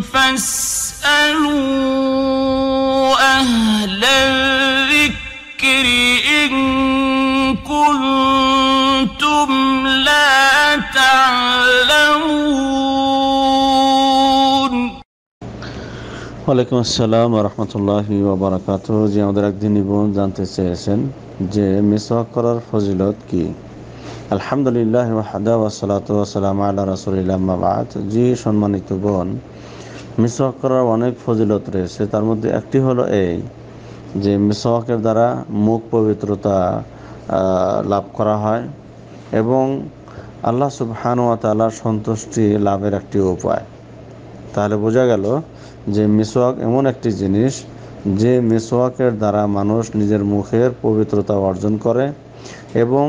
فاسألوا أهل الذكر إن كنتم لا تعلمون وعليكم السلام ورحمة الله وبركاته جي عمدر اك ديني بون جانتے سيسن جي مصر فضلات کی الحمدللہ وحدہ والصلاة والسلام على رسول الله ما بعد جي شنمانی تبون মিসওয়াক করার অনেক ফজিলত রয়েছে তার মধ্যে একটি হলো এই যে মিসওয়াকের দ্বারা মুখ পবিত্রতা লাভ করা হয় এবং আল্লাহ সুবহানুয়া তালার সন্তুষ্টি লাভের একটি উপায় তাহলে বোঝা গেল যে মিসওয়াক এমন একটি জিনিস যে মিসওয়াকের দ্বারা মানুষ নিজের মুখের পবিত্রতা অর্জন করে এবং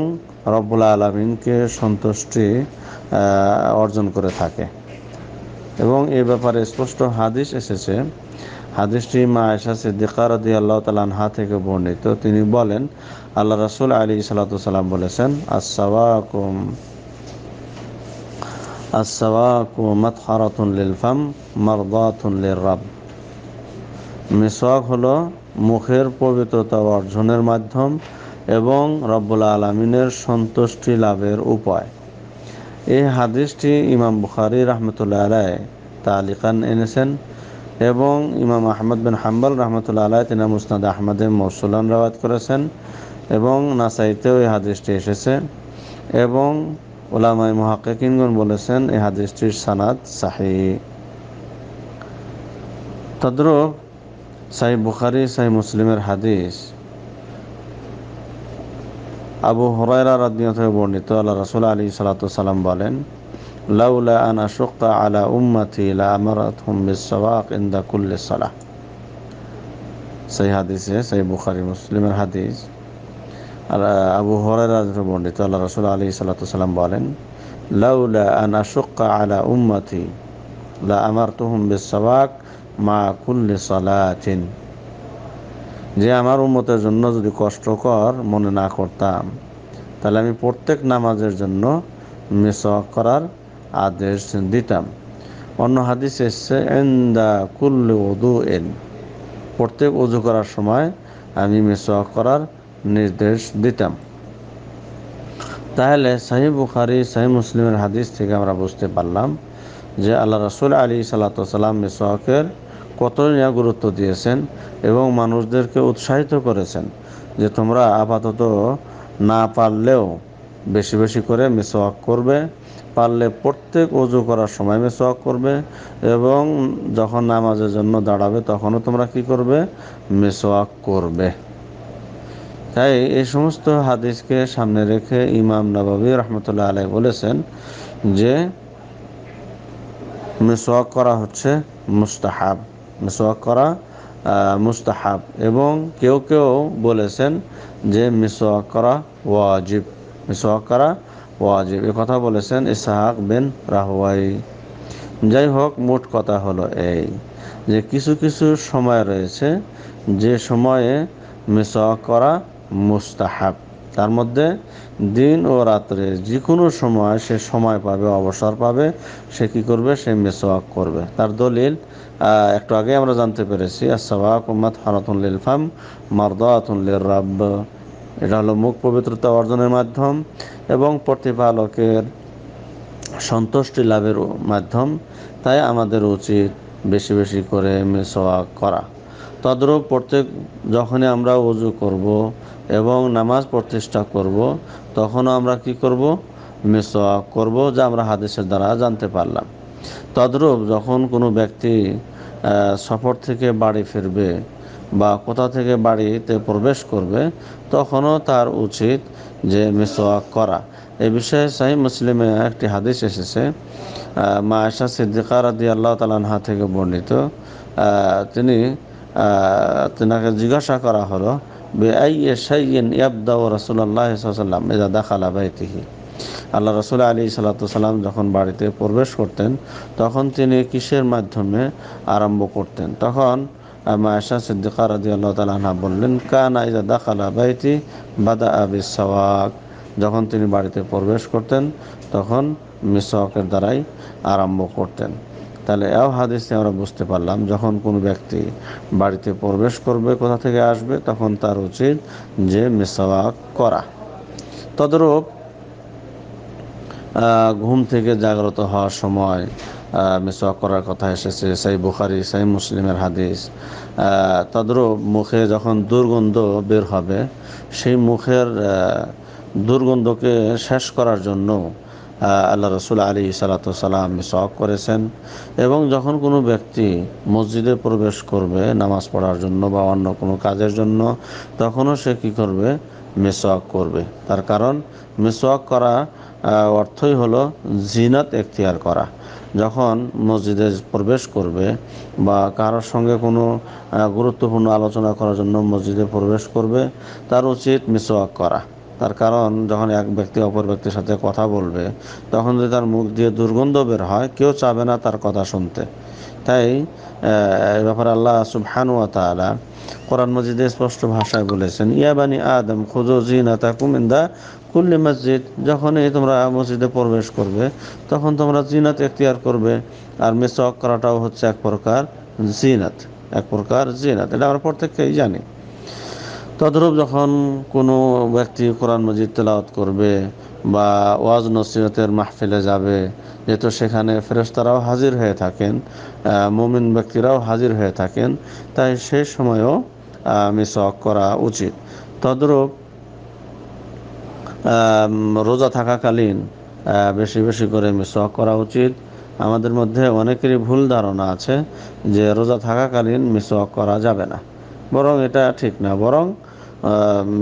রব্বুল আলমিনকে সন্তুষ্টি অর্জন করে থাকে এবং এ ব্যাপারে স্পষ্ট হাদিস এসেছে হাদিসটি মা এসা সিদ্দিকার দি আল্লাহ হা থেকে বর্ণিত তিনি বলেন আল্লাহ রাসুল আলী সালাতাম বলেছেন আসসাওয়াকুম আসসাওয়াকু মাতহারাতুন লিল ফাম মারদাতুন লিল মিসওয়াক হলো মুখের পবিত্রতা অর্জনের মাধ্যম এবং রব্বুল আলমিনের সন্তুষ্টি লাভের উপায় এই হাদিসটি ইমাম বুখারি রহমতুল্লাহ আলায় তালিকান এনেছেন এবং ইমাম আহমদ বিন হাম্বাল রহমতুল্লাহ আলাই তিনি মুসনাদ আহমদে মৌসুলান রাওয়াত করেছেন এবং নাসাইতেও এই হাদিসটি এসেছে এবং ওলামাই মহাকিনগণ বলেছেন এই হাদিসটির সানাদ সাহি তদ্রুপ সাহি বুখারি সাহি মুসলিমের হাদিস আবু হুরায়রা রাদিয়াল্লাহু আনহু বর্ণিত আল্লাহ রাসূল আলাইহিস আলী সাল্লাম বলেন লাউলা আনা শুক্কা আলা উম্মতি লা আমারাতহুম বিসসাওয়াক ইনদা কুল্লি সালাহ সেই হাদিসে সেই বুখারী মুসলিমের হাদিস আর আবু হুরায়রা রাদিয়াল্লাহু বর্ণিত আল্লাহ রাসূল আলাইহিস আলী সাল্লাম বলেন লাউলা আনা শুক্কা আলা উম্মতি লা আমারতুহুম বিসসাওয়াক মা কুল্লি সালাতিন যে আমার উন্মতের জন্য যদি কষ্টকর মনে না করতাম তাহলে আমি প্রত্যেক নামাজের জন্য মিসওয়াক করার আদেশ দিতাম অন্য হাদিস এসছে দা কুল্লু ওদু এন প্রত্যেক উজু করার সময় আমি মিসওয়াক করার নির্দেশ দিতাম তাহলে সাহি বুখারি সাহি মুসলিমের হাদিস থেকে আমরা বুঝতে পারলাম যে আল্লাহ রসুল আলী সাল্লা সাল্লাম মিসওয়াকের কত নেওয়া গুরুত্ব দিয়েছেন এবং মানুষদেরকে উৎসাহিত করেছেন যে তোমরা আপাতত না পারলেও বেশি বেশি করে মেসওয়াক করবে পারলে প্রত্যেক অজু করার সময় মেসওয়াক করবে এবং যখন নামাজের জন্য দাঁড়াবে তখনও তোমরা কি করবে মেসওয়াক করবে তাই এই সমস্ত হাদিসকে সামনে রেখে ইমাম নবাবি রহমতুল্লাহ আলাই বলেছেন যে মেসওয়াক করা হচ্ছে মুস্তাহাব মিসওয়াক করা মুস্তাহাব এবং কেউ কেউ বলেছেন যে মিসওয়াক করা ওয়াজিব মিসওয়াক করা ওয়াজিব এ কথা বলেছেন ইসাহাক বিন রাহওয়াই যাই হোক মোট কথা হলো এই যে কিছু কিছু সময় রয়েছে যে সময়ে মিসওয়াক করা মুস্তাহাব তার মধ্যে দিন ও রাত্রে যে কোনো সময় সে সময় পাবে অবসর পাবে সে কি করবে সে মেসোয়াক করবে তার দলিল একটু আগে আমরা জানতে পেরেছি আসসাবাক উম্মাদ হারাতুন লিল ফাম মারদাতুন লিল এটা হলো মুখ পবিত্রতা অর্জনের মাধ্যম এবং প্রতিপালকের সন্তুষ্টি লাভের মাধ্যম তাই আমাদের উচিত বেশি বেশি করে মেসোয়াক করা তদ্রূপ প্রত্যেক যখনই আমরা উজু করব এবং নামাজ প্রতিষ্ঠা করব তখনও আমরা কি করব মিসওয়াক করব যা আমরা হাদিসের দ্বারা জানতে পারলাম তদ্রূপ যখন কোনো ব্যক্তি সফর থেকে বাড়ি ফিরবে বা কোথা থেকে বাড়িতে প্রবেশ করবে তখনও তার উচিত যে মিসওয়াক করা এ বিষয়ে সাহি মুসলিমে একটি হাদিস এসেছে মা আয়সা সিদ্দিকার দিয়া আল্লাহ তালা থেকে বর্ণিত তিনি তেনাকে জিজ্ঞাসা করা হলো ইয়াবদাউ রসুল্লাহ সাল্লাম এজা বাইতিহি আল্লাহ রসুল আলী সাল্লাম যখন বাড়িতে প্রবেশ করতেন তখন তিনি কিসের মাধ্যমে আরম্ভ করতেন তখন মায়াশা সিদ্দিকা রাজি আল্লাহ তালা বললেন কানা ইজা দাখালা বাইতি বাদা আবি যখন তিনি বাড়িতে প্রবেশ করতেন তখন মিসওয়াকের দ্বারাই আরম্ভ করতেন তাহলে এও হাদিস আমরা বুঝতে পারলাম যখন কোনো ব্যক্তি বাড়িতে প্রবেশ করবে কোথা থেকে আসবে তখন তার উচিত যে মেসাওয়াক করা তদরূপ ঘুম থেকে জাগ্রত হওয়ার সময় মিসওয়াক করার কথা এসেছে সেই বুখারি সেই মুসলিমের হাদিস তদরূপ মুখে যখন দুর্গন্ধ বের হবে সেই মুখের দুর্গন্ধকে শেষ করার জন্য আল্লাহ রসুল আলী সালাতাম শখ করেছেন এবং যখন কোনো ব্যক্তি মসজিদে প্রবেশ করবে নামাজ পড়ার জন্য বা অন্য কোনো কাজের জন্য তখনও সে কী করবে মেসওয়াক করবে তার কারণ মেসওয়াক করা অর্থই হলো জিনাত এখতিয়ার করা যখন মসজিদে প্রবেশ করবে বা কারোর সঙ্গে কোনো গুরুত্বপূর্ণ আলোচনা করার জন্য মসজিদে প্রবেশ করবে তার উচিত মিসওয়াক করা তার কারণ যখন এক ব্যক্তি অপর ব্যক্তির সাথে কথা বলবে তখন যদি তার মুখ দিয়ে দুর্গন্ধ বের হয় কেউ চাবে না তার কথা শুনতে তাই এ ব্যাপারে আল্লাহ সুবহানু তালা কোরআন মসজিদে স্পষ্ট ভাষায় বলেছেন ইয়াবানি আদম খুজো জিনা কুমিন্দা কুল্লি মসজিদ যখনই তোমরা মসজিদে প্রবেশ করবে তখন তোমরা জিনাত এখতিয়ার করবে আর মেসক করাটাও হচ্ছে এক প্রকার জিনাত এক প্রকার জিনাত এটা আমরা প্রত্যেককেই জানি তদরূপ যখন কোনো ব্যক্তি কোরআন মজিদ তেলাওয়াত করবে বা ওয়াজ নসিহতের মাহফিলে যাবে যেহেতু সেখানে ফেরস্তারাও হাজির হয়ে থাকেন মুমিন ব্যক্তিরাও হাজির হয়ে থাকেন তাই সে সময়ও মিসওয়াক করা উচিত তদরূপ রোজা থাকাকালীন বেশি বেশি করে মিসওয়াক করা উচিত আমাদের মধ্যে অনেকেরই ভুল ধারণা আছে যে রোজা থাকাকালীন মিসওয়াক করা যাবে না বরং এটা ঠিক না বরং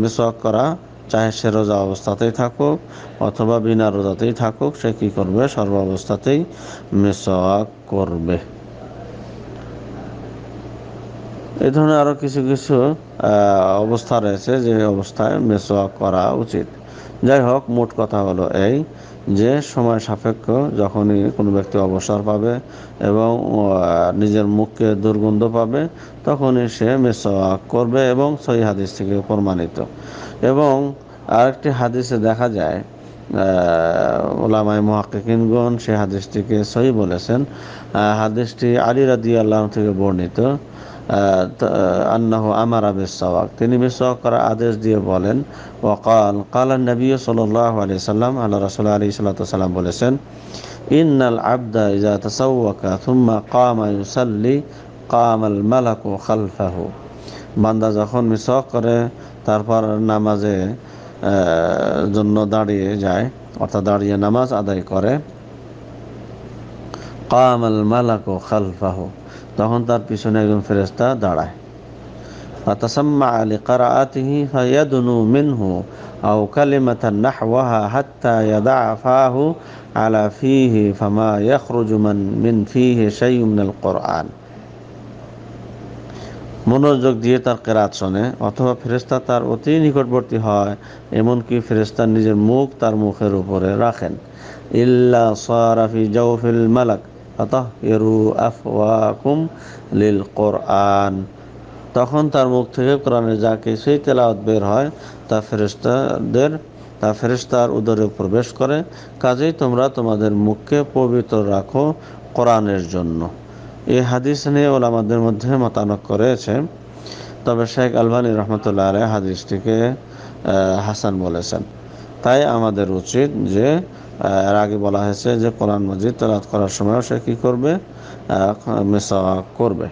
মিসওয়াক করা চাহে সে রোজা অবস্থাতেই থাকুক অথবা বিনা রোজাতেই থাকুক সে কী করবে সর্বাবস্থাতেই মিসওয়াক করবে এ ধরনের আরও কিছু কিছু অবস্থা রয়েছে যে অবস্থায় মেসোয়াক করা উচিত যাই হোক মোট কথা হলো এই যে সময় সাপেক্ষ যখনই কোনো ব্যক্তি অবসর পাবে এবং নিজের মুখকে দুর্গন্ধ পাবে তখনই সে মেসোয়াক করবে এবং সহি হাদিস থেকে প্রমাণিত এবং আরেকটি হাদিসে দেখা যায় ওলামায় মহাকিনগণ সে হাদিসটিকে সহি বলেছেন হাদিসটি আলী রাদি আল্লাহ থেকে বর্ণিত আন্নাহ আমার আবিসাক তিনি বিশ্বাক করার আদেশ দিয়ে বলেন ওকাল কালান নবী সাল্লাহ আলি সাল্লাম আল্লাহ রসুল্লাহ আলী সাল্লাম বলেছেন ইন্নাল আবদা ইজা তাসাউকা থুম্মা কামা ইউসাল্লি কামাল মালাকু খালফাহু বান্দা যখন মিশক করে তারপর নামাজে জন্য দাঁড়িয়ে যায় অর্থাৎ দাঁড়িয়ে নামাজ আদায় করে কামাল আল মালাকো খালফাহ তখন তার পিছনে একজন ফেরেস্তা দাঁড়ায় আতাসাম্মা আলি কারাআতিহি ফায়াদনু মিনহু আও কালিমাতান নাহওয়াহা হাত্তা ইয়াদা ফাহু আলা ফিহি ফামা ইয়াখরুজু মান মিন ফিহি শাইউ মিনাল কোরআন মনোযোগ দিয়ে তার কেরাত শোনে অথবা ফেরেস্তা তার অতি নিকটবর্তী হয় এমনকি ফেরেস্তা নিজের মুখ তার মুখের উপরে রাখেন ইল্লা সারাফি জাউফিল মালাক ফাতাহিরু আফওয়াকুম লিল কোরআন তখন তার মুখ থেকে কোরআনের যা কিছুই তেলাওয়াত বের হয় তা ফেরেস্তাদের তা ফেরেস্তার উদরে প্রবেশ করে কাজেই তোমরা তোমাদের মুখকে পবিত্র রাখো কোরআনের জন্য এই হাদিস নিয়ে ওলামাদের মধ্যে মতানক করেছে তবে শেখ আলবানী রহমতুল্লাহ আলহ হাদিসটিকে হাসান বলেছেন তাই আমাদের উচিত যে এর আগে বলা হয়েছে যে কোরআন মজিদ তেলাত করার সময়ও সে কী করবে মেসাওয়াক করবে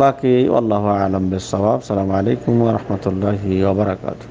বাকি আল্লাহ আলম বেসবাব সালাম আলাইকুম রহমতুল্লাহি ওবরাকাতু